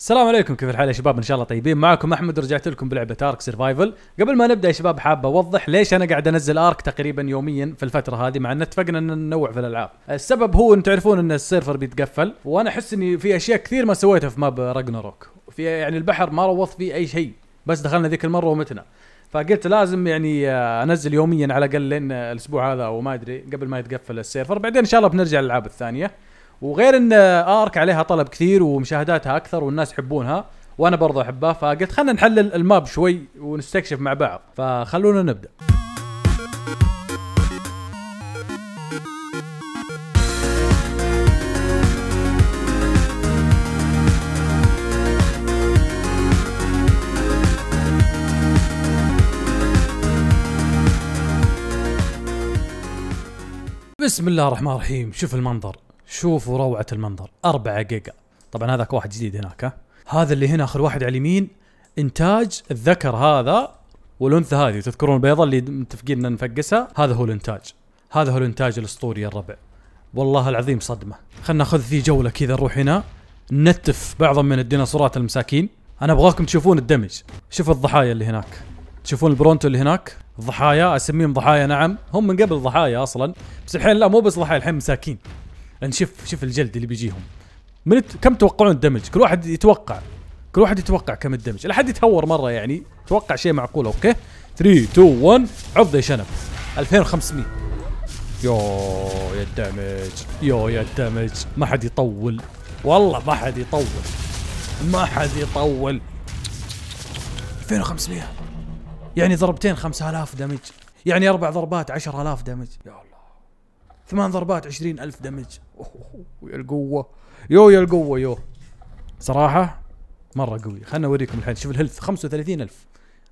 السلام عليكم كيف الحال يا شباب ان شاء الله طيبين معكم احمد ورجعت لكم بلعبه ارك سرفايفل قبل ما نبدا يا شباب حاب اوضح ليش انا قاعد انزل ارك تقريبا يوميا في الفتره هذه مع ان اتفقنا ان ننوع في الالعاب السبب هو ان تعرفون ان السيرفر بيتقفل وانا احس اني في اشياء كثير ما سويتها في ماب راجناروك في يعني البحر ما روضت فيه اي شيء بس دخلنا ذيك المره ومتنا فقلت لازم يعني آه، انزل يوميا على الاقل لان الاسبوع هذا او ما ادري قبل ما يتقفل السيرفر بعدين ان شاء الله بنرجع للالعاب الثانيه وغير ان ارك عليها طلب كثير ومشاهداتها اكثر والناس يحبونها وانا برضه احبها فقلت خلينا نحلل الماب شوي ونستكشف مع بعض فخلونا نبدا بسم الله الرحمن الرحيم شوف المنظر شوفوا روعه المنظر 4 جيجا طبعا هذاك واحد جديد هناك هذا اللي هنا اخر واحد على اليمين انتاج الذكر هذا والانثى هذه تذكرون البيضه اللي متفقين ان نفقسها هذا هو الانتاج هذا هو الانتاج الاسطوري يا الربع والله العظيم صدمه خلنا ناخذ في جوله كذا نروح هنا نتف بعضا من الديناصورات المساكين انا ابغاكم تشوفون الدمج شوفوا الضحايا اللي هناك تشوفون البرونتو اللي هناك ضحايا اسميهم ضحايا نعم هم من قبل ضحايا اصلا بس الحين لا مو بس ضحايا الحين مساكين لان شوف شوف الجلد اللي بيجيهم من كم توقعون الدمج كل واحد يتوقع كل واحد يتوقع كم الدمج لا حد يتهور مره يعني توقع شيء معقول اوكي 3 2 1 عض يا شنب 2500 يو يا الدمج يو يا الدمج ما حد يطول والله ما حد يطول ما حد يطول 2500 يعني ضربتين 5000 دمج يعني اربع ضربات 10000 دمج يا الله ثمان ضربات عشرين ألف دمج أوه يا القوة يو يا القوة يو صراحة مرة قوي خلنا أوريكم الحين شوف الهيلث وثلاثين ألف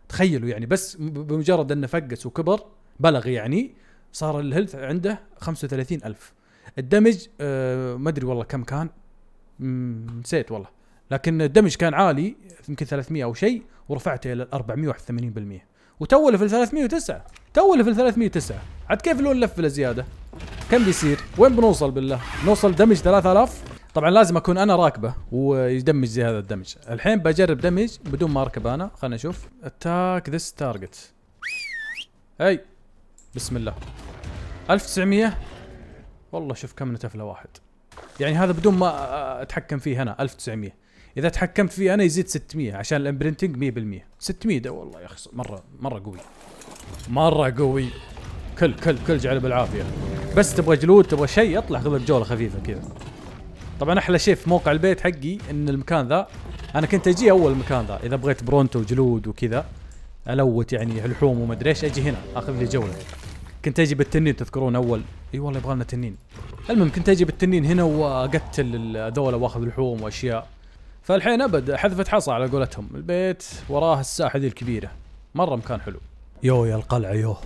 تخيلوا يعني بس بمجرد أنه فقس وكبر بلغ يعني صار الهيلث عنده وثلاثين ألف الدمج آه، ما أدري والله كم كان نسيت والله لكن الدمج كان عالي يمكن 300 او شيء ورفعته الى 481% وتو في ال 309 تو في ال 309 عاد كيف لون لفله زياده؟ كم بيصير وين بنوصل بالله نوصل دمج 3000 طبعا لازم اكون انا راكبه ويدمج زي هذا الدمج الحين بجرب دمج بدون ما اركب انا خلينا نشوف اتاك ذس تارجت هي بسم الله 1900 والله شوف كم نتفله واحد يعني هذا بدون ما اتحكم فيه انا 1900 اذا تحكمت فيه انا يزيد 600 عشان الامبرنتنج 100% 600 ده والله يا اخي مره مره قوي مره قوي كل كل كل جعله بالعافيه بس تبغى جلود تبغى شيء اطلع خذ لك جوله خفيفه كذا طبعا احلى شيء في موقع البيت حقي ان المكان ذا انا كنت اجي اول المكان ذا اذا بغيت برونتو وجلود وكذا الوت يعني لحوم وما ادري ايش اجي هنا اخذ لي جوله كنت اجي بالتنين تذكرون اول اي والله يبغى لنا تنين المهم كنت اجي بالتنين هنا واقتل هذول واخذ لحوم واشياء فالحين ابد حذفت حصى على قولتهم البيت وراه الساحه ذي الكبيره مره مكان حلو يو يا القلعه يو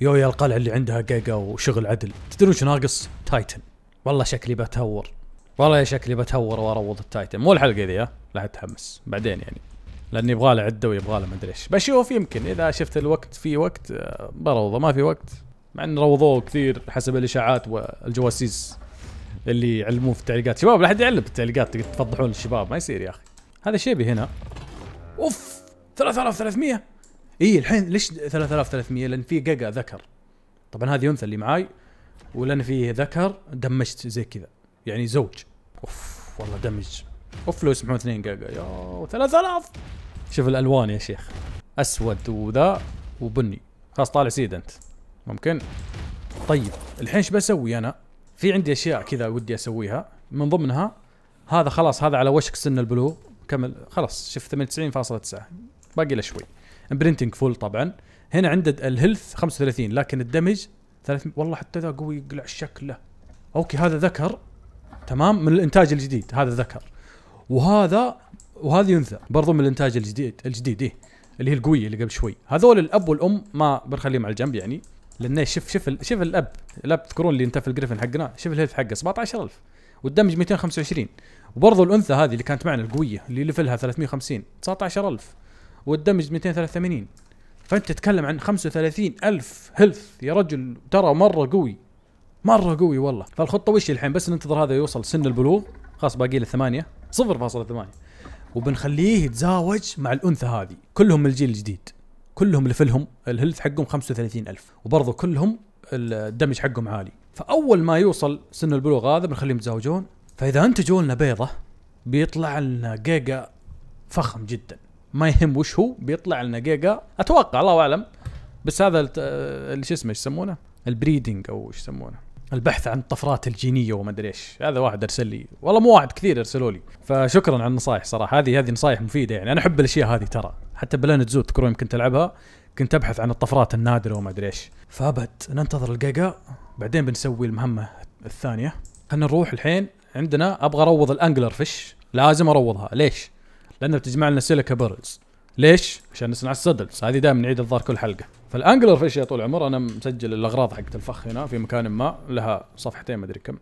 يو يا القلعه اللي عندها جيجا وشغل عدل تدرون شو ناقص تايتن والله شكلي بتهور والله يا شكلي بتهور واروض التايتن مو الحلقه ذي ها لا تتحمس بعدين يعني لان يبغى له عده ويبغى له مدري ايش بشوف يمكن اذا شفت الوقت في وقت آه، بروضه ما في وقت مع ان روضوه كثير حسب الاشاعات والجواسيس اللي يعلموه في التعليقات شباب لا حد يعلم في التعليقات تفضحون الشباب ما يصير يا اخي هذا شيبي هنا اوف 3300 اي الحين ليش 3300 لان في جيجا ذكر طبعا هذه انثى اللي معاي ولان في ذكر دمجت زي كذا يعني زوج اوف والله دمج اوف لو يسمحون 2 جيجا يا 3000 شوف الالوان يا شيخ اسود وذا وبني خلاص طالع سيد انت ممكن طيب الحين ايش بسوي انا في عندي اشياء كذا ودي اسويها من ضمنها هذا خلاص هذا على وشك سن البلوغ كمل خلاص شوف 98.9 باقي له شوي برنتنج فول طبعا هنا عند الهيلث 35 لكن الدمج 300 والله حتى ذا قوي يقلع شكله اوكي هذا ذكر تمام من الانتاج الجديد هذا ذكر وهذا وهذه انثى برضو من الانتاج الجديد الجديد إيه اللي هي القويه اللي قبل شوي هذول الاب والام ما بنخليهم على الجنب يعني لانه شوف شوف شوف الاب الاب تذكرون اللي في الجريفن حقنا شوف الهيلث حقه 17000 والدمج 225 وبرضو الانثى هذه اللي كانت معنا القويه اللي لفلها 350 19000 والدمج 283 فانت تتكلم عن 35 الف هيلث يا رجل ترى مره قوي مره قوي والله فالخطه وش الحين بس ننتظر هذا يوصل سن البلوغ خلاص باقي له ثمانية 0.8 وبنخليه يتزاوج مع الانثى هذه كلهم من الجيل الجديد كلهم اللي فلهم الهيلث حقهم 35 الف وبرضه كلهم الدمج حقهم عالي فاول ما يوصل سن البلوغ هذا بنخليهم يتزاوجون فاذا انتجوا لنا بيضه بيطلع لنا جيجا فخم جدا ما يهم وش هو بيطلع لنا جيجا اتوقع الله اعلم بس هذا اللي شو اسمه ايش يسمونه؟ البريدنج او ايش يسمونه؟ البحث عن الطفرات الجينيه وما ادري ايش هذا واحد ارسل لي والله مو واحد كثير ارسلوا لي فشكرا على النصائح صراحه هذه هذه نصائح مفيده يعني انا احب الاشياء هذه ترى حتى بلانت زود تذكرون يمكن تلعبها كنت ابحث عن الطفرات النادره وما ادري ايش فابد ننتظر الجيجا بعدين بنسوي المهمه الثانيه خلينا نروح الحين عندنا ابغى اروض الانجلر فيش لازم اروضها ليش لانها بتجمع لنا سيليكا بيرلز ليش؟ عشان نصنع السدلز هذه دائما نعيد الظاهر كل حلقه فالانجلر فيش يا طول العمر انا مسجل الاغراض حقت الفخ هنا في مكان ما لها صفحتين ما ادري كم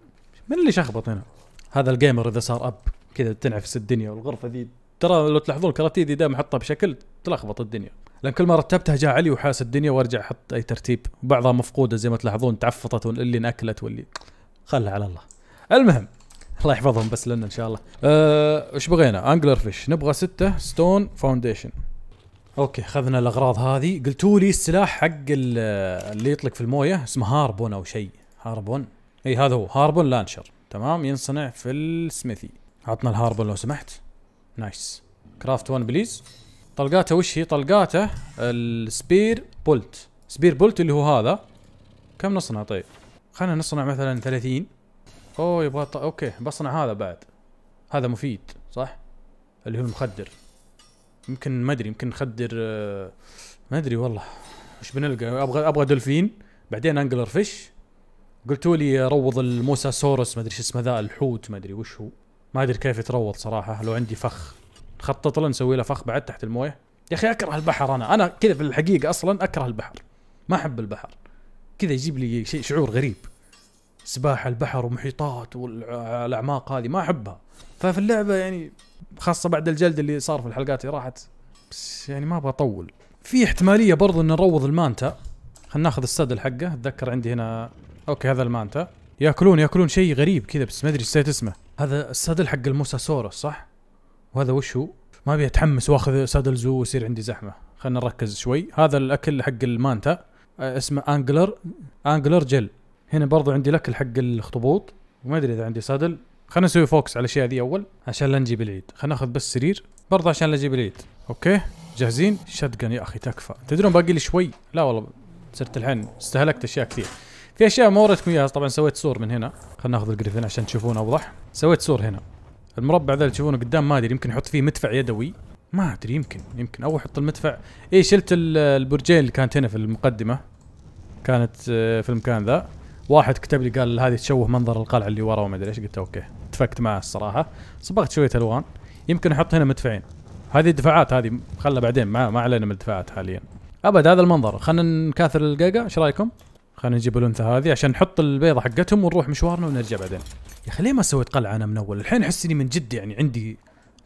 من اللي شخبط هنا؟ هذا الجيمر اذا صار اب كذا تنعفس الدنيا والغرفه ذي ترى لو تلاحظون الكراتيه دي دائما احطها بشكل تلخبط الدنيا لان كل ما رتبتها جاء علي وحاس الدنيا وارجع احط اي ترتيب وبعضها مفقوده زي ما تلاحظون تعفطت واللي انأكلت واللي خلها على الله المهم الله يحفظهم بس لنا ان شاء الله آه، ايش بغينا انجلر فيش نبغى ستة ستون فاونديشن اوكي خذنا الاغراض هذه قلتوا لي السلاح حق اللي يطلق في المويه اسمه هاربون او شيء هاربون اي هذا هو هاربون لانشر تمام ينصنع في السميثي عطنا الهاربون لو سمحت نايس كرافت 1 بليز طلقاته وش هي طلقاته السبير بولت سبير بولت اللي هو هذا كم نصنع طيب خلينا نصنع مثلا 30 اوه يبغى ط... اوكي بصنع هذا بعد هذا مفيد صح اللي هو المخدر يمكن ما ادري يمكن نخدر آه، ما ادري والله وش بنلقى ابغى ابغى دولفين بعدين انجلر فيش قلتوا لي روض الموساسورس سورس ما ادري ايش اسمه ذا الحوت ما ادري وش هو ما ادري كيف يتروض صراحه لو عندي فخ نخطط له نسوي له فخ بعد تحت المويه يا اخي اكره البحر انا انا كذا في الحقيقه اصلا اكره البحر ما احب البحر كذا يجيب لي شيء شعور غريب سباحه البحر ومحيطات والاعماق هذه ما احبها ففي اللعبه يعني خاصه بعد الجلد اللي صار في الحلقات اللي راحت بس يعني ما ابغى اطول في احتماليه برضو ان نروض المانتا خلينا ناخذ السدل حقه اتذكر عندي هنا اوكي هذا المانتا ياكلون ياكلون شيء غريب كذا بس ما ادري نسيت اسمه هذا السدل حق الموساسورس صح وهذا وش هو ما ابي اتحمس واخذ سدل زو ويصير عندي زحمه خلينا نركز شوي هذا الاكل حق المانتا آه، اسمه انجلر انجلر جل هنا برضو عندي لك حق الخطبوط وما ادري اذا عندي صدل خلينا نسوي فوكس على الاشياء ذي اول عشان لا نجيب العيد خلينا ناخذ بس سرير برضه عشان لا نجيب العيد اوكي جاهزين شتقن يا اخي تكفى تدرون باقي لي شوي لا والله صرت الحين استهلكت اشياء كثير في اشياء ما وريتكم اياها طبعا سويت سور من هنا خلينا ناخذ الجريفين عشان تشوفون اوضح سويت سور هنا المربع ذا اللي تشوفونه قدام ما ادري يمكن احط فيه مدفع يدوي ما ادري يمكن يمكن او احط المدفع اي شلت البرجين اللي كانت هنا في المقدمه كانت آه، في المكان ذا واحد كتب لي قال هذه تشوه منظر القلعه اللي ورا وما ادري ايش قلت اوكي اتفقت معه الصراحه صبغت شويه الوان يمكن احط هنا مدفعين هذه الدفاعات هذه خلها بعدين ما ما علينا من الدفاعات حاليا ابد هذا المنظر خلينا نكاثر القاقة ايش رايكم خلينا نجيب الانثى هذه عشان نحط البيضه حقتهم ونروح مشوارنا ونرجع بعدين يا اخي ليه ما سويت قلعه انا من اول الحين احس اني من جد يعني عندي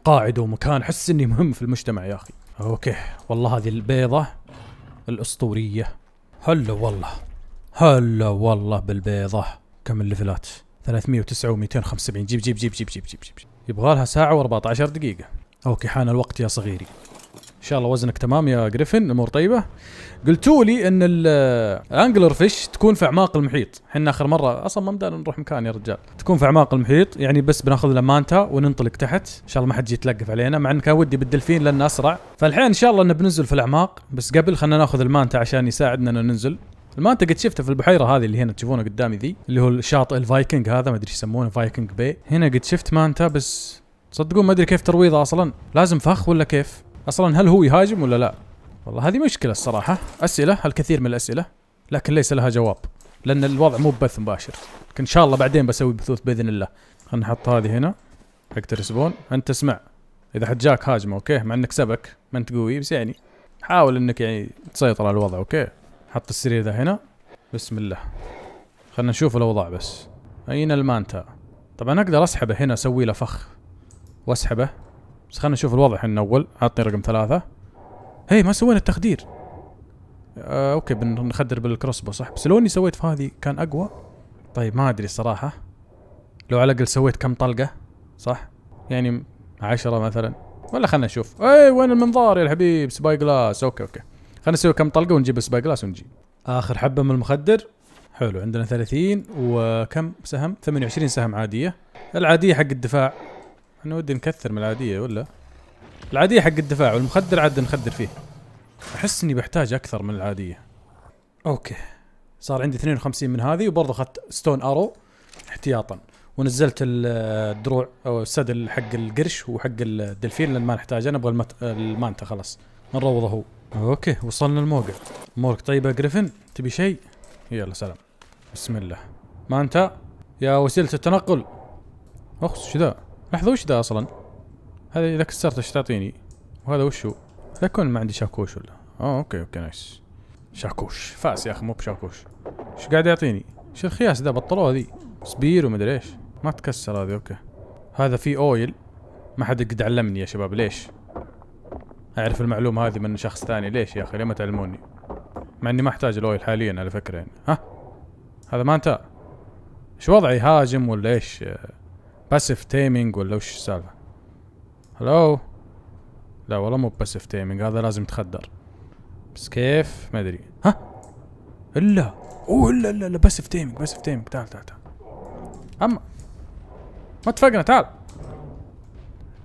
قاعده ومكان احس اني مهم في المجتمع يا اخي اوكي والله هذه البيضه الاسطوريه هلا والله هلا والله بالبيضة كم الليفلات 309 و275 جيب جيب جيب جيب جيب جيب جيب يبغى لها ساعة و14 دقيقة اوكي حان الوقت يا صغيري ان شاء الله وزنك تمام يا جريفن امور طيبة قلتوا لي ان الانجلر فيش تكون في اعماق المحيط احنا اخر مرة اصلا ما مدانا نروح مكان يا رجال تكون في اعماق المحيط يعني بس بناخذ لها مانتا وننطلق تحت ان شاء الله ما حد يجي يتلقف علينا مع ان كان ودي بالدلفين لانه اسرع فالحين ان شاء الله انه بننزل في الاعماق بس قبل خلينا ناخذ المانتا عشان يساعدنا ان ننزل ما انت قد شفته في البحيره هذه اللي هنا تشوفونه قدامي ذي اللي هو الشاطئ الفايكنج هذا ما ادري يسمونه فايكنج بي هنا قد شفت مانتا بس تصدقون ما ادري كيف ترويضه اصلا لازم فخ ولا كيف اصلا هل هو يهاجم ولا لا والله هذه مشكله الصراحه اسئله الكثير من الاسئله لكن ليس لها جواب لان الوضع مو ببث مباشر ان شاء الله بعدين بسوي بثوث باذن الله خلينا نحط هذه هنا حق ترسبون انت اسمع اذا حد جاك هاجمه اوكي مع انك سبك ما انت قوي بس يعني حاول انك يعني تسيطر على الوضع اوكي حط السرير ذا هنا بسم الله خلنا نشوف الاوضاع بس اين المانتا طبعا اقدر اسحبه هنا اسوي له فخ واسحبه بس خلنا نشوف الوضع هنا اول اعطني رقم ثلاثة هي ما سوينا التخدير آه اوكي بنخدر بالكروسبو صح بس لو اني سويت في هذه كان اقوى طيب ما ادري صراحة لو على الاقل سويت كم طلقة صح يعني عشرة مثلا ولا خلنا نشوف اي وين المنظار يا الحبيب سباي جلاس اوكي اوكي خلينا نسوي كم طلقه ونجيب سباي جلاس ونجيب اخر حبه من المخدر حلو عندنا 30 وكم سهم 28 سهم عاديه العاديه حق الدفاع انا ودي نكثر من العاديه ولا العاديه حق الدفاع والمخدر عاد نخدر فيه احس اني بحتاج اكثر من العاديه اوكي صار عندي 52 من هذه وبرضه اخذت ستون ارو احتياطا ونزلت الدروع او السدل حق القرش وحق الدلفين لان ما نحتاجه نبغى المانتا خلاص نروضه هو اوكي وصلنا الموقع امورك طيبه جريفن تبي شيء يلا سلام بسم الله ما انت يا وسيله التنقل اخس شذا ذا لحظه وش ذا اصلا هذا اذا كسرته ايش تعطيني وهذا وش هو لا يكون ما عندي شاكوش ولا أوه اوكي اوكي نايس شاكوش فاس يا اخي مو بشاكوش ايش قاعد يعطيني ايش الخياس ذا بطلوه ذي سبير ومدري ايش ما تكسر هذه اوكي هذا فيه اويل ما حد قد علمني يا شباب ليش اعرف المعلومه هذه من شخص ثاني ليش يا اخي ليه ما تعلموني مع اني ما احتاج الاويل حاليا على فكره يعني ها هذا ما انت ايش وضعي هاجم ولا ايش باسيف تيمينج ولا وش السالفه هلو لا والله مو باسيف تيمينج هذا لازم تخدر بس كيف ما ادري ها الا اوه الا الا الا باسيف تيمينج باسيف تيمينج تعال تعال تعال اما ما اتفقنا تعال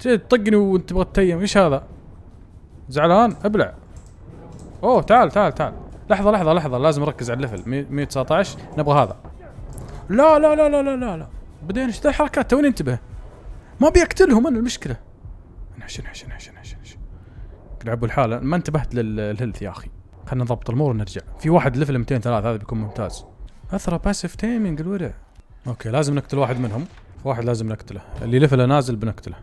تجي تطقني وانت تبغى تتيم ايش هذا زعلان ابلع اوه تعال تعال تعال لحظه لحظه لحظه لازم اركز على الليفل 119 نبغى هذا لا لا لا لا لا لا لا بعدين ايش الحركات توني انتبه ما بيقتلهم انا المشكله انحش انحش انحش انحش انحش لعبوا الحالة ما انتبهت للهيلث يا اخي خلينا نضبط الامور ونرجع في واحد ليفل 203 هذا بيكون ممتاز اثرى باسيف تيمينج الورع اوكي لازم نقتل واحد منهم واحد لازم نقتله اللي ليفله نازل بنقتله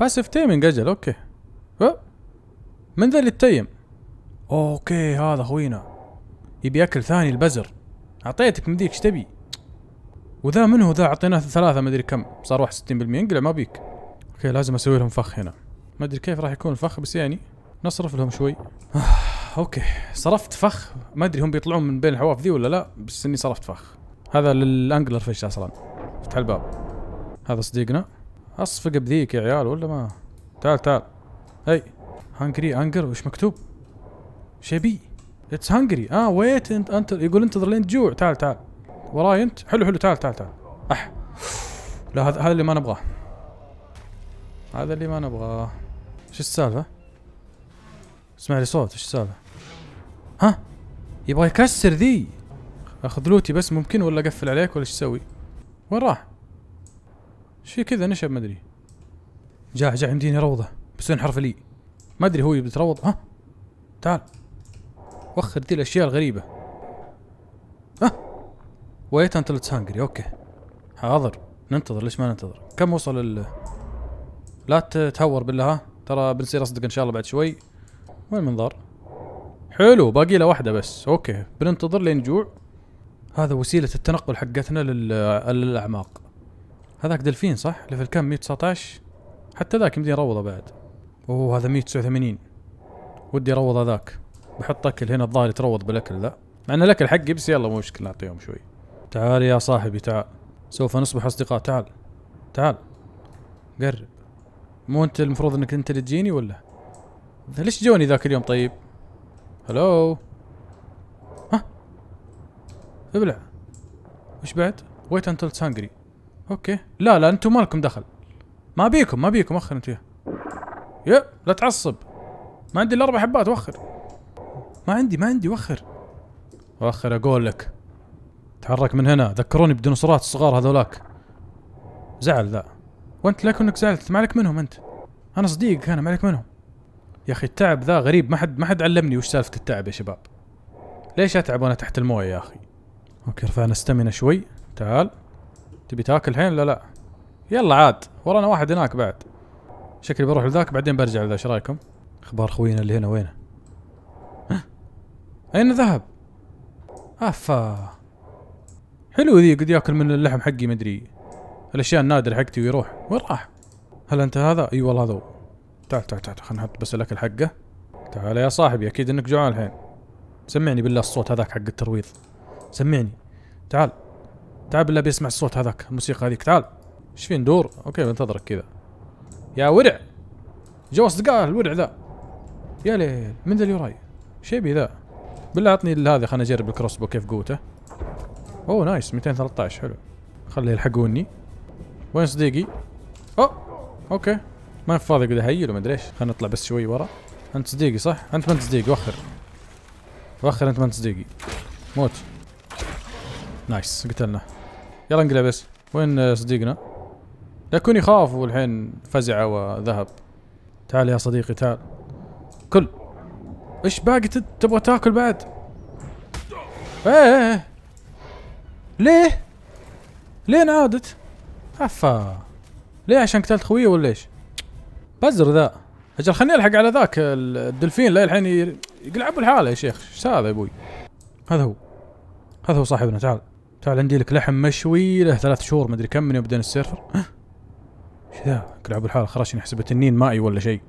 باسيف تيمينج اجل اوكي أوه. من ذا اللي تيم اوكي هذا خوينا يبي اكل ثاني البزر اعطيتك من ذيك ايش تبي وذا منه ذا اعطيناه ثلاثة مدري كم صار واحد انقلع ما بيك اوكي لازم اسوي لهم فخ هنا ما ادري كيف راح يكون الفخ بس يعني نصرف لهم شوي آه اوكي صرفت فخ ما ادري هم بيطلعون من بين الحواف ذي ولا لا بس اني صرفت فخ هذا للانجلر فيش اصلا افتح الباب هذا صديقنا اصفق بذيك يا عيال ولا ما تعال تعال هي هانجري انجر وش مكتوب؟ شبي اتس هانجري اه ويت انت انت يقول انتظر لين تجوع تعال تعال وراي انت حلو حلو تعال تعال تعال اح لا هذا هذا اللي ما نبغاه هذا اللي ما نبغاه شو السالفه؟ اسمع لي صوت ايش السالفه؟ ها؟ يبغى يكسر ذي اخذ لوتي بس ممكن ولا اقفل عليك ولا ايش اسوي؟ وين راح؟ ايش في كذا نشب ادري جاه جاه يمديني روضه بس انحرف لي ما ادري هو بيتروض ها تعال وخر دي الاشياء الغريبه ها ويت انت هانجري اوكي حاضر ننتظر ليش ما ننتظر كم وصل ال لا تتهور بالله ها ترى بنصير اصدق ان شاء الله بعد شوي وين المنظار حلو باقي له واحده بس اوكي بننتظر لين نجوع هذا وسيله التنقل حقتنا للاعماق هذاك دلفين صح اللي في الكم 119 حتى ذاك يمديني يروضه بعد اوه هذا 189 ودي اروض هذاك بحط اكل هنا الظاهر يتروض بالاكل ذا مع ان الاكل حقي بس يلا مو مشكله نعطيهم شوي تعال يا صاحبي تعال سوف نصبح اصدقاء تعال تعال قرب مو انت المفروض انك انت اللي تجيني ولا ليش جوني ذاك اليوم طيب هلو ها ابلع وش بعد ويت انتل هانجري اوكي لا لا انتم مالكم دخل ما بيكم ما بيكم اخر انتم يأ لا تعصب ما عندي الا اربع حبات وخر ما عندي ما عندي وخر وخر اقول لك تحرك من هنا ذكروني بالديناصورات الصغار هذولاك زعل ذا وانت لا انك زعلت ما عليك منهم انت انا صديقك انا ما عليك منهم يا اخي التعب ذا غريب ما حد ما حد علمني وش سالفه التعب يا شباب ليش اتعب وانا تحت المويه يا اخي اوكي رفعنا استمنا شوي تعال تبي تاكل الحين لا لا يلا عاد ورانا واحد هناك بعد شكلي بروح لذاك بعدين برجع لذا ايش رايكم؟ اخبار خوينا اللي هنا وينه؟ ها؟ اين ذهب؟ افا حلو ذي قد ياكل من اللحم حقي مدري الاشياء النادره حقتي ويروح وين راح؟ هل انت هذا؟ اي والله هذا هو تعال تعال تعال خلنا نحط بس الاكل حقه تعال يا صاحبي اكيد انك جوعان الحين سمعني بالله الصوت هذاك حق الترويض سمعني تعال تعال بالله بيسمع الصوت هذاك الموسيقى هذيك تعال ايش في ندور؟ اوكي بنتظرك كذا يا ورع جو اصدقاء الورع ذا يا ليل من ذا اللي وراي شيبي ذا بالله عطني هذا خلنا اجرب الكروس بو كيف قوته اوه نايس 213 حلو خليه يلحقوني وين صديقي اوه اوكي ما في فاضي اقعد اهيل وما ادري ايش خلنا نطلع بس شوي ورا انت صديقي صح انت ما انت صديقي وخر وخر انت ما انت صديقي موت نايس قتلنا يلا انقلع بس وين صديقنا يكون يخاف الحين فزعة وذهب تعال يا صديقي تعال كل ايش باقي تبغى تاكل بعد إيه،, إيه،, ايه ليه ليه نعادت عفا ليه عشان قتلت خويه ولا ايش بزر ذا اجل خليني الحق على ذاك الدلفين لا الحين يقلعب الحاله يا شيخ ايش هذا يا ابوي هذا هو هذا هو صاحبنا تعال تعال عندي لك لحم مشوي له ثلاث شهور مدري كم من يوم بدينا السيرفر كذا كلعب الحال خراشني نحسب تنين مائي ولا شيء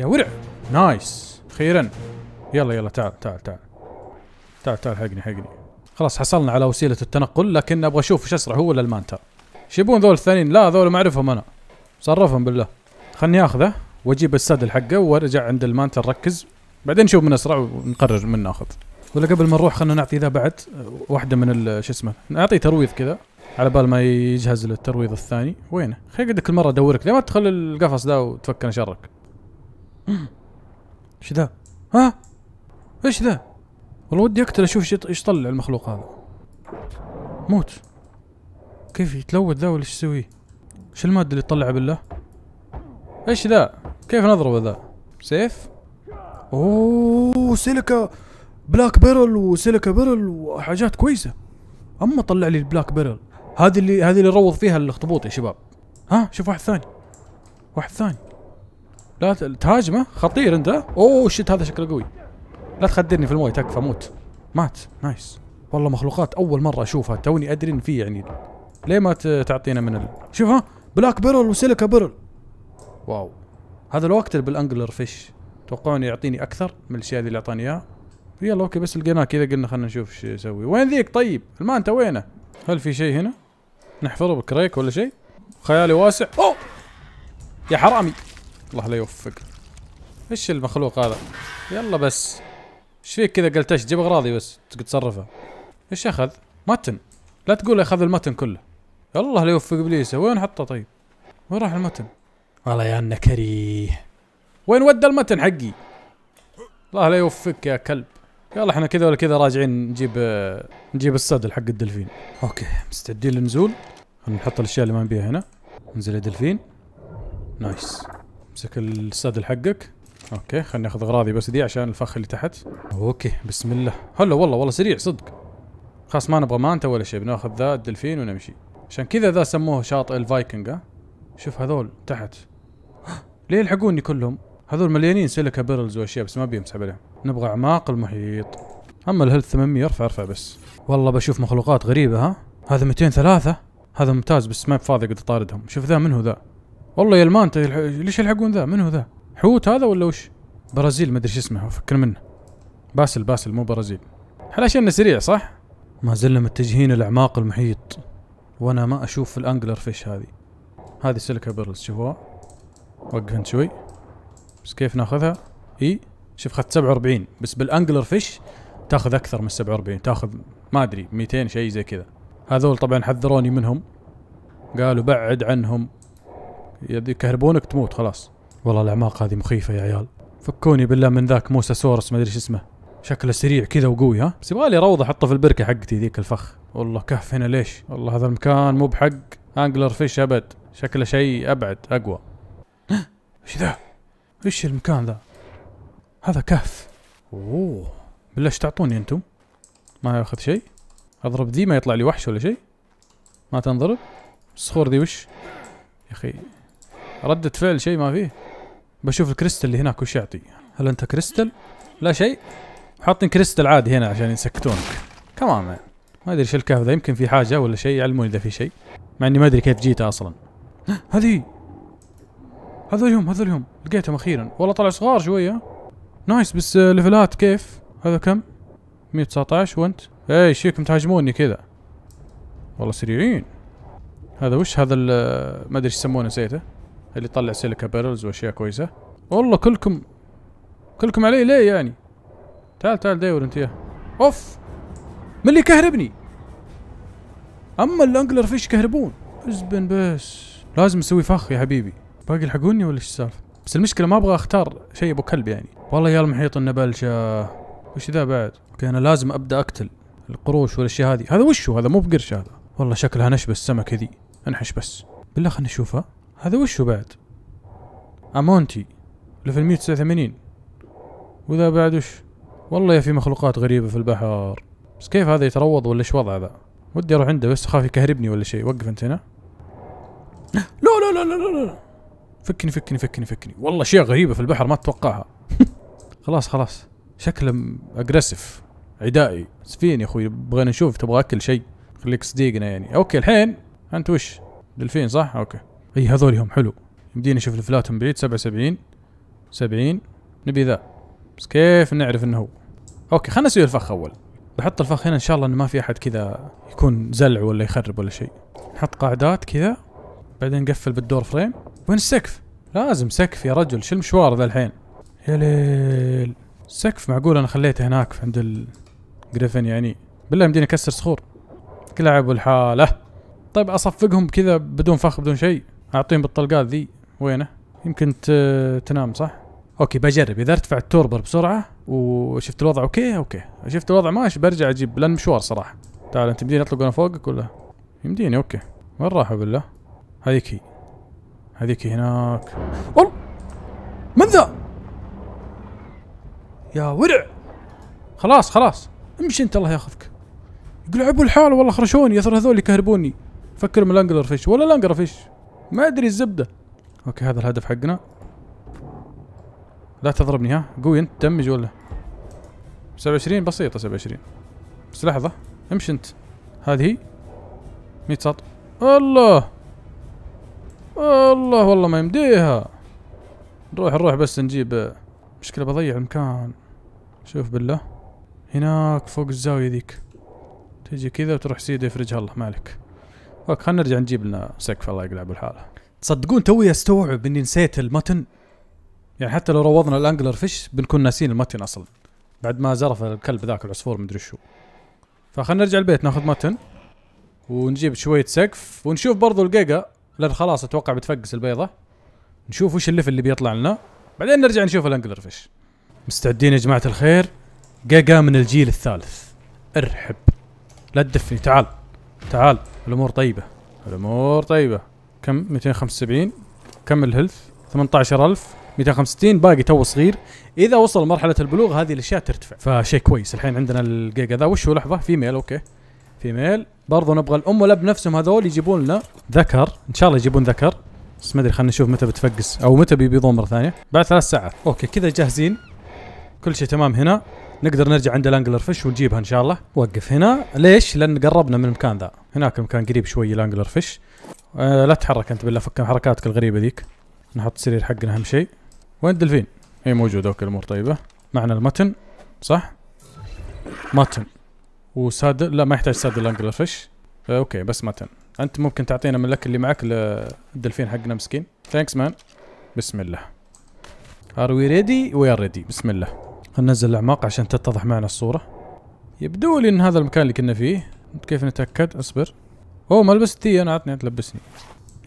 يا ورع نايس اخيرا يلا يلا تعال تعال تعال تعال تعال حقني حقني خلاص حصلنا على وسيله التنقل لكن ابغى اشوف ايش اسرع هو ولا المانتا شيبون ذول الثانيين لا ذول ما اعرفهم انا صرفهم بالله خلني اخذه واجيب السدل حقه وارجع عند المانتا نركز بعدين نشوف من اسرع ونقرر من ناخذ ولا قبل ما نروح خلينا نعطي ذا بعد واحده من شو اسمه نعطيه ترويض كذا على بال ما يجهز للترويض الثاني وينه خلي قد كل مره ادورك ليه ما تدخل القفص ذا وتفكر شرك ايش ذا ها ايش ذا والله ودي اقتل اشوف ايش طلع المخلوق هذا موت كيف يتلوث ذا ولا ايش يسوي ايش الماده اللي تطلعها بالله ايش ذا كيف نضربه ذا سيف اوه سيليكا بلاك بيرل وسيليكا بيرل وحاجات كويسه اما طلع لي البلاك بيرل هذه اللي هذه اللي روض فيها الاخطبوط يا شباب ها شوف واحد ثاني واحد ثاني لا تهاجمه خطير انت اوه شت هذا شكله قوي لا تخدرني في المويه تكفى موت مات نايس والله مخلوقات اول مره اشوفها توني ادري ان في يعني ليه ما تعطينا من ال... شوف ها بلاك بيرل وسيليكا بيرل واو هذا الوقت بالانجلر فيش توقعون يعطيني اكثر من الشيء اللي اعطاني اياه يلا اوكي بس لقيناه كذا قلنا خلينا نشوف ايش يسوي وين ذيك طيب المانتا وينه هل في شيء هنا نحفره بكريك ولا شيء خيالي واسع اوه يا حرامي الله لا يوفق ايش المخلوق هذا يلا بس ايش فيك كذا قلت ايش جيب اغراضي بس تصرفها ايش اخذ متن لا تقول اخذ المتن كله الله لا يوفق ابليسه وين حطه طيب وين راح المتن والله يا انه كريه وين ودى المتن حقي الله لا يوفقك يا كلب يلا احنا كذا ولا كذا راجعين نجيب نجيب السدل حق الدلفين اوكي مستعدين للنزول نحط الاشياء اللي ما نبيها هنا انزل يا دلفين نايس امسك السدل حقك اوكي خلني اخذ اغراضي بس دي عشان الفخ اللي تحت اوكي بسم الله هلا والله والله سريع صدق خلاص ما نبغى مانتا ولا شيء بناخذ ذا الدلفين ونمشي عشان كذا ذا سموه شاطئ الفايكنج ها شوف هذول تحت ليه يلحقوني كلهم هذول مليانين سيليكا بيرلز واشياء بس ما بيمسحب عليهم نبغى اعماق المحيط اما الهيلث 800 ارفع ارفع بس والله بشوف مخلوقات غريبه ها هذا 203 هذا ممتاز بس ما فاضي قد طاردهم شوف ذا من هو ذا والله يا المانتا ليش يلحقون ذا من هو ذا حوت هذا ولا وش برازيل ما ادري شو اسمه افكر منه باسل باسل مو برازيل عشان سريع صح ما زلنا متجهين لاعماق المحيط وانا ما اشوف الانجلر فيش هذه هذه سيليكا بيرلز شوفوها وقف انت شوي بس كيف ناخذها؟ اي شوف اخذت 47 بس بالانجلر فيش تاخذ اكثر من 47 تاخذ ما ادري 200 شيء زي كذا هذول طبعا حذروني منهم قالوا بعد عنهم يكهربونك تموت خلاص والله الاعماق هذه مخيفه يا عيال فكوني بالله من ذاك موسى سورس ما ادري شو اسمه شكله سريع كذا وقوي ها بس يبغالي روضه احطه في البركه حقتي ذيك الفخ والله كهف هنا ليش والله هذا المكان مو بحق انجلر فيش ابد شكله شيء ابعد اقوى ايش ذا ايش المكان ذا هذا كهف اوه بالله ايش تعطوني انتم ما ياخذ شيء اضرب ذي ما يطلع لي وحش ولا شيء ما تنضرب الصخور ذي وش يا اخي ردة فعل شيء ما فيه بشوف الكريستال اللي هناك وش يعطي هل انت كريستال لا شيء حاطين كريستال عادي هنا عشان يسكتونك كمان ما ادري ايش الكهف ذا يمكن في حاجه ولا شيء علموني اذا في شيء مع اني ما ادري كيف جيت اصلا هذه هذول هم هذول هم لقيتهم اخيرا والله طلع صغار شويه نايس بس ليفلات كيف هذا كم 119 وانت اي شيكم تهاجموني كذا والله سريعين هذا وش هذا ما ادري ايش يسمونه نسيته اللي يطلع سيليكا بيرلز واشياء كويسه والله كلكم كلكم علي ليه يعني تعال تعال دور انت اياه اوف من اللي كهربني اما الانجلر فيش كهربون ازبن بس لازم اسوي فخ يا حبيبي باقي يلحقوني ولا ايش السالفه؟ بس المشكله ما ابغى اختار شيء ابو كلب يعني والله يا المحيط النبلشه وش ذا بعد؟ اوكي انا لازم ابدا اقتل القروش والاشياء هذه هذا وشو هذا مو بقرش هذا والله شكلها نشبه السمكه ذي انحش بس بالله خلنا نشوفها هذا وشو بعد؟ امونتي لفل 189 وذا بعد وش؟ والله يا في مخلوقات غريبة في البحر بس كيف هذا يتروض ولا ايش وضعه ذا؟ ودي اروح عنده بس اخاف يكهربني ولا شيء وقف انت هنا لا لا لا لا لا, لا. فكني فكني فكني فكني والله اشياء غريبه في البحر ما تتوقعها خلاص خلاص شكله اجريسيف عدائي سفين يا اخوي بغينا نشوف تبغى اكل شيء خليك صديقنا يعني اوكي الحين انت وش دلفين صح اوكي اي هذول هم حلو يمديني اشوف الفلات من بعيد 77 70 نبي ذا بس كيف نعرف انه هو اوكي خلنا نسوي الفخ اول بحط الفخ هنا ان شاء الله انه ما في احد كذا يكون زلع ولا يخرب ولا شيء نحط قاعدات كذا بعدين نقفل بالدور فريم وين السقف؟ لازم سقف يا رجل شو المشوار ذا الحين يا ليل سقف معقول انا خليته هناك عند الجريفن يعني بالله يمديني اكسر صخور كلعب الحالة طيب اصفقهم كذا بدون فخ بدون شيء اعطيهم بالطلقات ذي وينه يمكن تنام صح اوكي بجرب اذا ارتفع التوربر بسرعه وشفت الوضع اوكي اوكي شفت الوضع ماشي برجع اجيب لان مشوار صراحه تعال انت يمديني اطلق انا فوقك ولا يمديني اوكي وين راحوا بالله هذيك هي هذيك هناك أم من ذا يا ورع خلاص خلاص امشي انت الله ياخذك يقول عبوا الحال والله خرشوني يثر هذول يكهربوني فكر من الانجلر فيش ولا الانجلر فيش ما ادري الزبده اوكي هذا الهدف حقنا لا تضربني ها قوي انت دمج ولا 27 بسيطه 27 بس لحظه امشي انت هذه 100 سطر الله الله والله ما يمديها نروح نروح بس نجيب مشكلة بضيع المكان شوف بالله هناك فوق الزاوية ذيك تجي كذا وتروح سيدة يفرجها الله مالك اوك خلينا نرجع نجيب لنا سقف الله يقلع بالحالة تصدقون توي استوعب اني نسيت المتن يعني حتى لو روضنا الانجلر فيش بنكون ناسين المتن اصلا بعد ما زرف الكلب ذاك العصفور مدري شو فخلنا نرجع البيت ناخذ متن ونجيب شوية سقف ونشوف برضو الجيجا لان خلاص اتوقع بتفقس البيضه نشوف وش الليفل اللي بيطلع لنا بعدين نرجع نشوف الانجلر فيش مستعدين يا جماعه الخير جيجا من الجيل الثالث ارحب لا تدفني تعال تعال الامور طيبه الامور طيبه كم 275 كم الهيلث 18000 265 باقي تو صغير اذا وصل مرحله البلوغ هذه الاشياء ترتفع فشيء كويس الحين عندنا الجيجا ذا وش هو لحظه فيميل اوكي فيميل برضو نبغى الام والاب نفسهم هذول يجيبون لنا ذكر ان شاء الله يجيبون ذكر بس ما ادري خلينا نشوف متى بتفقس او متى بيبيضون مره ثانيه بعد ثلاث ساعات اوكي كذا جاهزين كل شيء تمام هنا نقدر نرجع عند الانجلر فيش ونجيبها ان شاء الله وقف هنا ليش لان قربنا من المكان ذا هناك المكان قريب شوي الانجلر فيش أه لا تتحرك انت بالله فك حركاتك الغريبه ذيك نحط السرير حقنا اهم شيء وين الدلفين هي موجوده اوكي الامور طيبه معنا المتن صح متن وساد لا ما يحتاج ساد الانجل فيش آه، اوكي بس متن انت ممكن تعطينا من لك اللي معك للدلفين حقنا مسكين ثانكس مان بسم الله ار وي ريدي وي ار ريدي بسم الله ننزل الاعماق عشان تتضح معنا الصوره يبدو لي ان هذا المكان اللي كنا فيه كيف نتاكد اصبر اوه ما لبست انا عطني تلبسني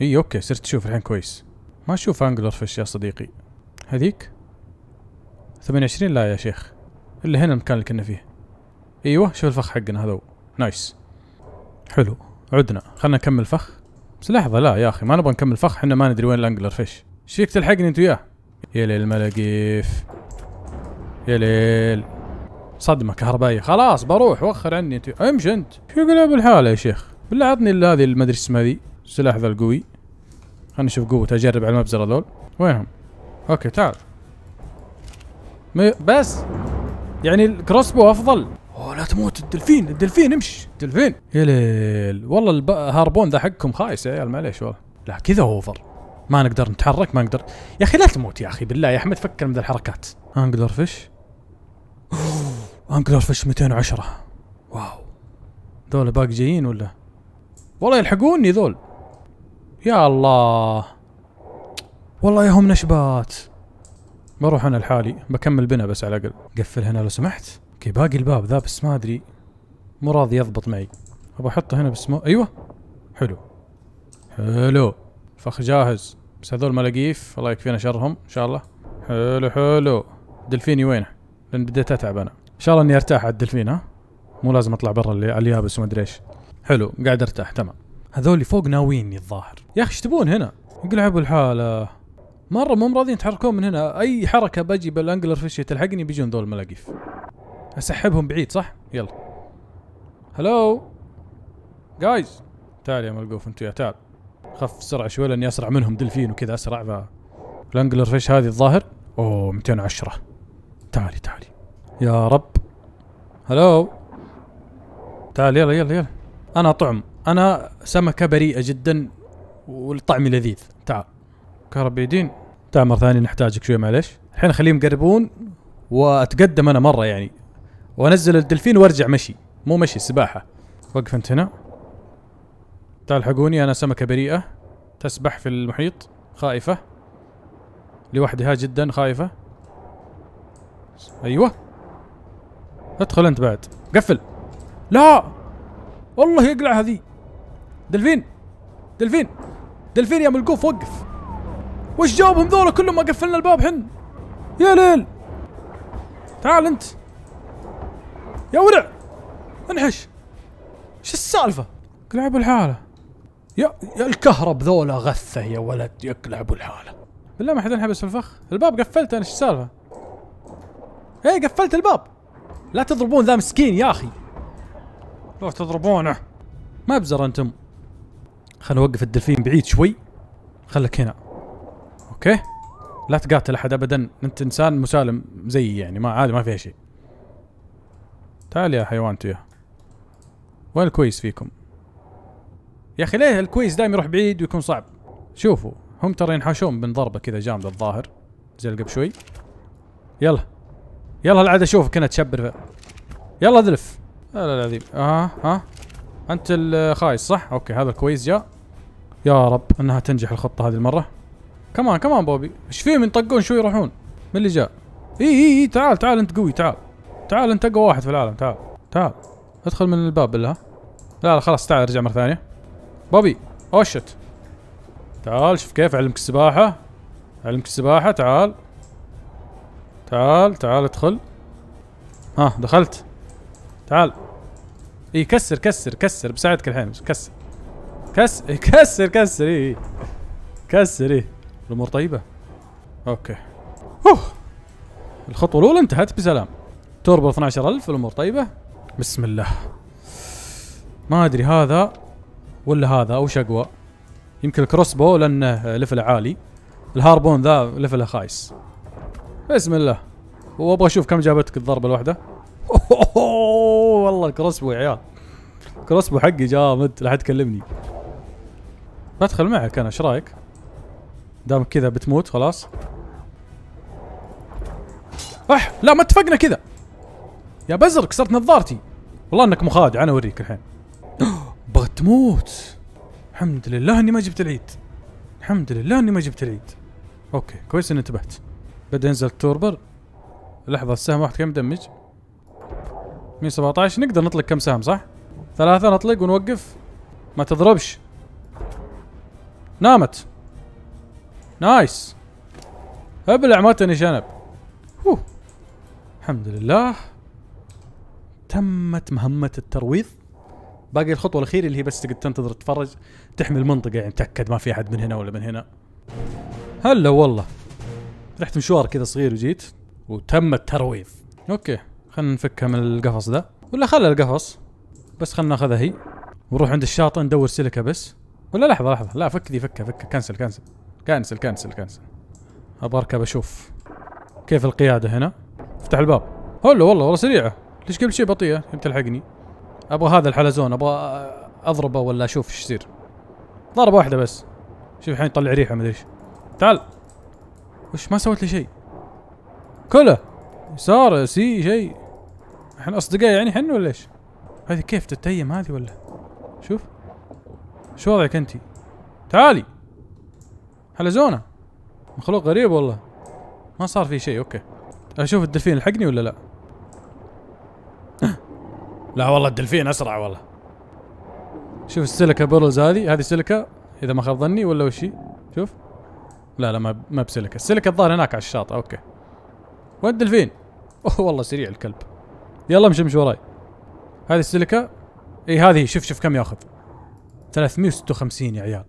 اي اوكي صرت تشوف الحين كويس ما اشوف انجلر فيش يا صديقي هذيك 28 لا يا شيخ اللي هنا المكان اللي كنا فيه ايوه شوف الفخ حقنا هذا هو نايس حلو عدنا خلنا نكمل فخ بس لحظة لا يا اخي ما نبغى نكمل فخ احنا ما ندري وين الانجلر فيش ايش فيك تلحقني انت وياه يا ليل الملاقيف يا ليل صدمة كهربائية خلاص بروح وخر عني انت امشي انت شو قلب الحالة يا شيخ بالله عطني هذه المدري اسمها ذي السلاح ذا القوي خلنا نشوف قوته اجرب على المبزرة ذول وينهم اوكي تعال بس يعني الكروس بو افضل اوه لا تموت الدلفين الدلفين امشي الدلفين يا ليل والله الهاربون ذا حقكم خايس يا عيال معليش والله لا كذا اوفر ما نقدر نتحرك ما نقدر يا اخي لا تموت يا اخي بالله يا احمد فكر من ذا الحركات انجلر فيش انجلر فيش 210 واو ذول باقي جايين ولا والله يلحقوني ذول يا الله والله يا هم نشبات بروح انا لحالي بكمل بنا بس على الاقل قفل هنا لو سمحت اوكي باقي الباب ذا بس ما ادري مو راضي يضبط معي ابغى احطه هنا بس مو ايوه حلو حلو فخ جاهز بس هذول ملاقيف الله يكفينا شرهم ان شاء الله حلو حلو دلفيني وينه لان بديت اتعب انا ان شاء الله اني ارتاح على الدلفين ها مو لازم اطلع برا اللي اليابس وما ادري ايش حلو قاعد ارتاح تمام هذول فوق ناويني الظاهر يا اخي ايش تبون هنا اقلعوا الحاله مره مو راضيين يتحركون من هنا اي حركه بجي بالانجلر فيش تلحقني بيجون ذول الملاقيف اسحبهم بعيد صح؟ يلا هلو جايز تعال يا ملقوف انت يا تعال خف سرعة شوي لاني اسرع منهم دلفين وكذا اسرع ف الانجلر فيش هذه الظاهر اوه 210 تعالي تعالي يا رب هلو تعال يلا يلا يلا انا طعم انا سمكه بريئه جدا والطعم لذيذ تعال كهربيدين تعال مره ثانيه نحتاجك شوي معليش الحين خليهم يقربون واتقدم انا مره يعني وانزل الدلفين وارجع مشي مو مشي سباحه وقف انت هنا تعال حقوني انا سمكه بريئه تسبح في المحيط خائفه لوحدها جدا خائفه ايوه ادخل انت بعد قفل لا والله يقلع هذي دلفين دلفين دلفين يا ملقوف وقف وش جابهم ذولا كلهم ما قفلنا الباب حن يا ليل تعال انت يا ورع انحش شو السالفه؟ يلعبوا الحالة يا يا الكهرب ذولا غثه يا ولد يلعبوا الحالة بالله ما حد انحبس في الفخ الباب قفلته انا شو السالفه؟ ايه قفلت الباب لا تضربون ذا مسكين يا اخي لو تضربونه ما بزر انتم خلنا نوقف الدلفين بعيد شوي خلك هنا اوكي لا تقاتل احد ابدا انت انسان مسالم زيي يعني ما عادي ما فيها شيء تعال يا حيوان تيه وين الكويس فيكم يا اخي ليه الكويس دائما يروح بعيد ويكون صعب شوفوا هم ترى ينحاشون من ضربه كذا جامده الظاهر زي قبل شوي يلا يلا العاد اشوفك هنا تشبر يلا ذلف لا لا العظيم اه ها انت الخايس صح اوكي هذا الكويس جاء يا رب انها تنجح الخطه هذه المره كمان كمان بوبي ايش فيهم ينطقون شوي يروحون من اللي جاء اي اي اي تعال تعال انت قوي تعال تعال انت اقوى واحد في العالم تعال تعال ادخل من الباب بالله لا لا خلاص تعال ارجع مره ثانيه بوبي اوشت تعال شوف كيف علمك السباحه علمك السباحه تعال تعال تعال ادخل ها دخلت تعال اي كسر كسر كسر بساعدك الحين كسر كسر كسر كسر اي كسر اي الامور طيبه اوكي أوه. الخطوه الاولى انتهت بسلام توربو 12000 الامور طيبه بسم الله ما ادري هذا ولا هذا او شقوى يمكن الكروس بو لانه لفله عالي الهاربون ذا لفله خايس بسم الله وابغى اشوف كم جابتك الضربه الواحده والله الكروس بو يا عيال الكروس بو حقي جامد لا حد كلمني بدخل معك انا ايش رايك دامك كذا بتموت خلاص اح لا ما اتفقنا كذا يا بزر كسرت نظارتي والله انك مخادع انا اوريك الحين بغت تموت الحمد لله اني ما جبت العيد الحمد لله اني ما جبت العيد اوكي كويس اني انتبهت بدا ينزل التوربر لحظة السهم واحد كم دمج 117 نقدر نطلق كم سهم صح؟ ثلاثة نطلق ونوقف ما تضربش نامت نايس ابلع ماتني يا شنب الحمد لله تمت مهمه الترويض باقي الخطوه الاخيره اللي هي بس تقعد تنتظر تتفرج تحمي المنطقه يعني تاكد ما في احد من هنا ولا من هنا هلا والله رحت مشوار كذا صغير وجيت وتم الترويض اوكي خلينا نفكها من القفص ده ولا خلى القفص بس خلنا ناخذها هي ونروح عند الشاطئ ندور سلكه بس ولا لحظه لحظه لا فك ذي فكها فكها كنسل كنسل كنسل كنسل كنسل ابغى اركب اشوف كيف القياده هنا افتح الباب هلا والله والله سريعه ليش قبل شيء بطيئه يوم تلحقني ابغى هذا الحلزون ابغى اضربه ولا اشوف ايش يصير ضربه واحده بس شوف الحين يطلع ريحه ادري ايش تعال وش ما سويت لي شيء كله صار سي شيء احنا اصدقاء يعني حن ولا ايش هذه كيف تتيم هذه ولا شوف شو وضعك انت تعالي حلزونه مخلوق غريب والله ما صار في شيء اوكي اشوف الدلفين لحقني ولا لا لا والله الدلفين اسرع والله شوف السيليكا بيرلز هذه هذه سيليكا اذا ما خاب ظني ولا وشي شوف لا لا ما ما بسلكة السلكة الظاهر هناك على الشاطئ اوكي وين الدلفين اوه والله سريع الكلب يلا امشي امشي وراي هذه السيليكا اي هذه شوف شوف كم ياخذ 356 يا عيال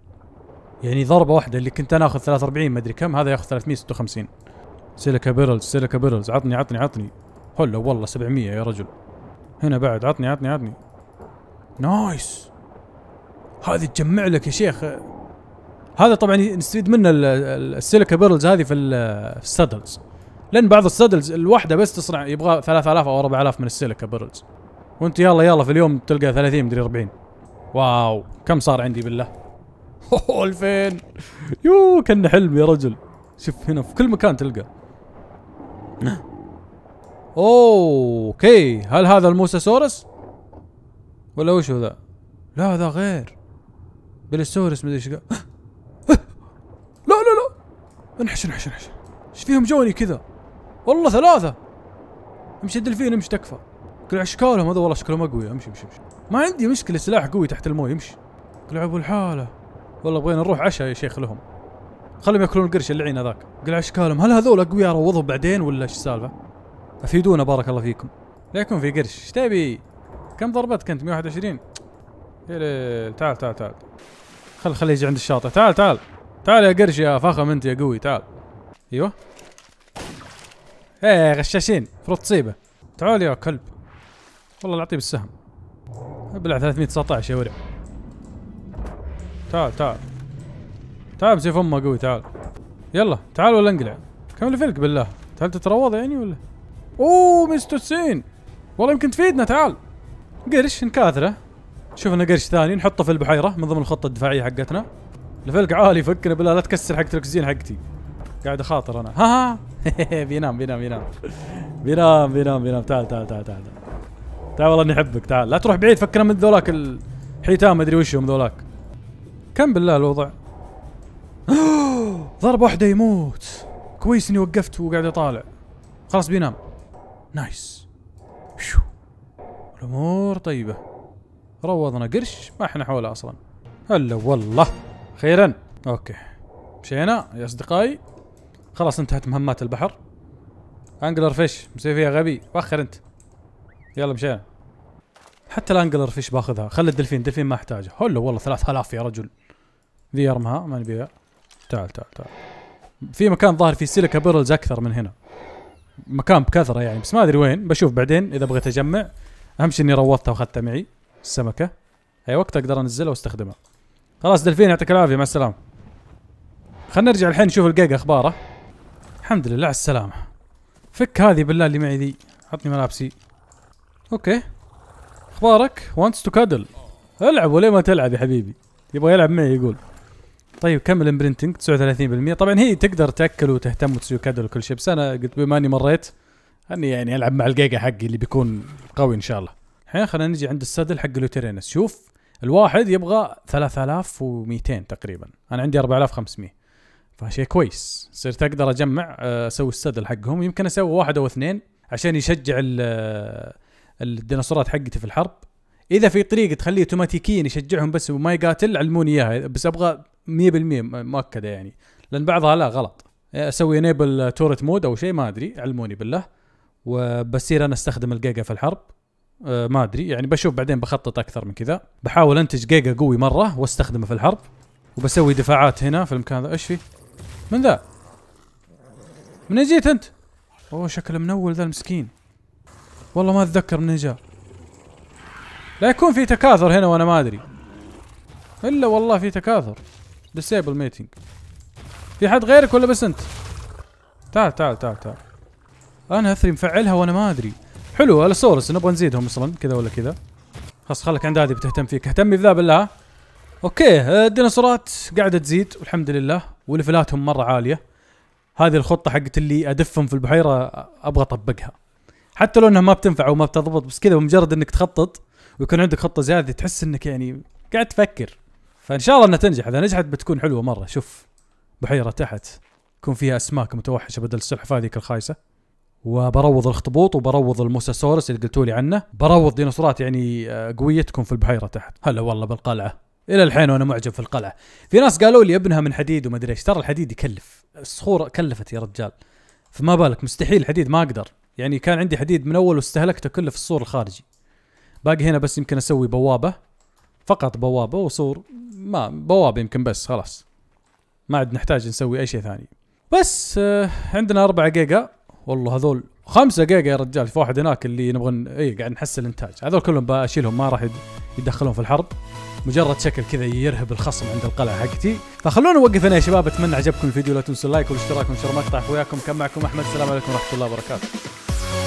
يعني ضربه واحده اللي كنت انا اخذ 43 ادري كم هذا ياخذ 356 سيليكا بيرلز سيليكا بيرلز عطني عطني عطني هلا والله 700 يا رجل هنا بعد عطني عطني عطني نايس هذه تجمع لك يا شيخ هذا طبعا نستفيد منه السيليكا بيرلز هذه في السدلز لان بعض السدلز الواحده بس تصنع يبغى 3000 او 4000 من السيليكا بيرلز وانت يلا يلا في اليوم تلقى 30 مدري 40 واو كم صار عندي بالله اوه 2000 يو كان حلم يا رجل شوف هنا في كل مكان تلقى اوكي هل هذا الموساسورس؟ ولا وش ذا؟ لا هذا غير بلسورس مدري ايش لا لا لا انحش انحش انحش ايش فيهم جوني كذا؟ والله ثلاثة امشي الدلفين امشي تكفى كل اشكالهم هذا والله شكلهم اقوياء امشي امشي امشي ما عندي مشكلة سلاح قوي تحت الموي امشي قل ابو الحالة والله بغينا نروح عشاء يا شيخ لهم خلهم ياكلون القرش اللعين هذاك قل اشكالهم هل هذول اقوياء اروضهم بعدين ولا ايش السالفة؟ افيدونا بارك الله فيكم ليكم في قرش ايش تبي؟ كم ضربتك انت 121 ليل تعال تعال تعال خل خليه يجي عند الشاطئ تعال تعال تعال يا قرش يا فخم انت يا قوي تعال ايوه ايه غشاشين المفروض تصيبه تعال يا كلب والله اعطيه بالسهم ابلع 319 يا ورع تعال تعال تعال بسيف امه قوي تعال يلا تعال ولا انقلع كم الفلك بالله تعال تتروض يعني ولا اوه مستوسين والله يمكن تفيدنا تعال قرش نكاثره شوف لنا قرش ثاني نحطه في البحيره من ضمن الخطه الدفاعيه حقتنا الفلق عالي فكنا بالله لا تكسر حق الاكسجين حقتي قاعد اخاطر انا ها ها بينام بينام بينام بينام بينام بينام تعال تعال تعال تعال تعال والله اني احبك تعال لا تروح بعيد فكنا من ذولاك الحيتان ما ادري وشهم ذولاك كم بالله الوضع ضربه واحده يموت كويس اني وقفت وقاعد اطالع خلاص بينام نايس شو الامور طيبه روضنا قرش ما احنا حوله اصلا هلا والله خيرا اوكي مشينا يا اصدقائي خلاص انتهت مهمات البحر انجلر فيش مسوي فيها غبي وخر انت يلا مشينا حتى الانجلر فيش باخذها خلي الدلفين الدلفين ما احتاجه هلا والله 3000 يا رجل ذي ارمها ما نبيها تعال تعال تعال في مكان ظاهر فيه سيليكا بيرلز اكثر من هنا مكان بكثره يعني بس ما ادري وين بشوف بعدين اذا بغيت اجمع اهم شيء اني روضتها واخذتها معي السمكه هي وقت اقدر انزلها واستخدمها خلاص دلفين يعطيك العافيه مع السلامه خلينا نرجع الحين نشوف الجيجا اخباره الحمد لله على السلامه فك هذه بالله اللي معي ذي عطني ملابسي اوكي اخبارك وانتس تو كادل العب وليه ما تلعب يا حبيبي يبغى يلعب معي يقول طيب كم الامبرنتنج 39% طبعا هي تقدر تاكل وتهتم وتسوي كادل وكل شيء بس انا قلت بما اني مريت اني يعني العب مع الجيجا حقي اللي بيكون قوي ان شاء الله الحين خلينا نجي عند السدل حق لوتيرينس شوف الواحد يبغى 3200 تقريبا انا عندي 4500 فشيء كويس صرت اقدر اجمع آه، اسوي السدل حقهم يمكن اسوي واحد او اثنين عشان يشجع آه، الديناصورات حقتي في الحرب اذا في طريقه تخليه اوتوماتيكيا يشجعهم بس وما يقاتل علموني اياها بس ابغى 100% مؤكده يعني لان بعضها لا غلط اسوي انيبل تورت مود او شيء ما ادري علموني بالله وبصير انا استخدم الجيجا في الحرب أه، ما ادري يعني بشوف بعدين بخطط اكثر من كذا بحاول انتج جيجا قوي مره واستخدمه في الحرب وبسوي دفاعات هنا في المكان ذا ايش في من ذا من جيت انت اوه شكله منول ذا المسكين والله ما اتذكر من جاء لا يكون في تكاثر هنا وانا ما ادري الا والله في تكاثر ديسيبل ميتنج في حد غيرك ولا بس انت تعال تعال تعال تعال انا اثري مفعلها وانا ما ادري حلو الاسورس نبغى نزيدهم اصلا كذا ولا كذا خلاص خلك عند هذه بتهتم فيك اهتمي بذا بالله اوكي الديناصورات قاعده تزيد والحمد لله ولفلاتهم مره عاليه هذه الخطه حقت اللي ادفهم في البحيره ابغى اطبقها حتى لو انها ما بتنفع وما بتضبط بس كذا بمجرد انك تخطط ويكون عندك خطه زياده تحس انك يعني قاعد تفكر فان شاء الله انها تنجح اذا نجحت بتكون حلوه مره شوف بحيره تحت يكون فيها اسماك متوحشه بدل السلحفاه ذيك الخايسه وبروض الاخطبوط وبروض الموساسورس اللي قلتوا لي عنه بروض ديناصورات يعني آه، قويتكم في البحيره تحت هلا والله بالقلعه الى الحين وانا معجب في القلعه في ناس قالوا لي ابنها من حديد وما ادري ايش ترى الحديد يكلف الصخور كلفت يا رجال فما بالك مستحيل الحديد ما اقدر يعني كان عندي حديد من اول واستهلكته كله في السور الخارجي باقي هنا بس يمكن اسوي بوابه فقط بوابه وصور ما بوابه يمكن بس خلاص ما عاد نحتاج نسوي اي شيء ثاني بس آه، عندنا 4 جيجا والله هذول 5 جيجا يا رجال في واحد هناك اللي نبغى اي قاعد نحسن الانتاج هذول كلهم بشيلهم ما راح يدخلون في الحرب مجرد شكل كذا يرهب الخصم عند القلعه حقتي فخلونا نوقف هنا يا شباب اتمنى عجبكم الفيديو لا تنسوا اللايك والاشتراك ونشر مقطع اخوياكم كان معكم احمد السلام عليكم ورحمه الله وبركاته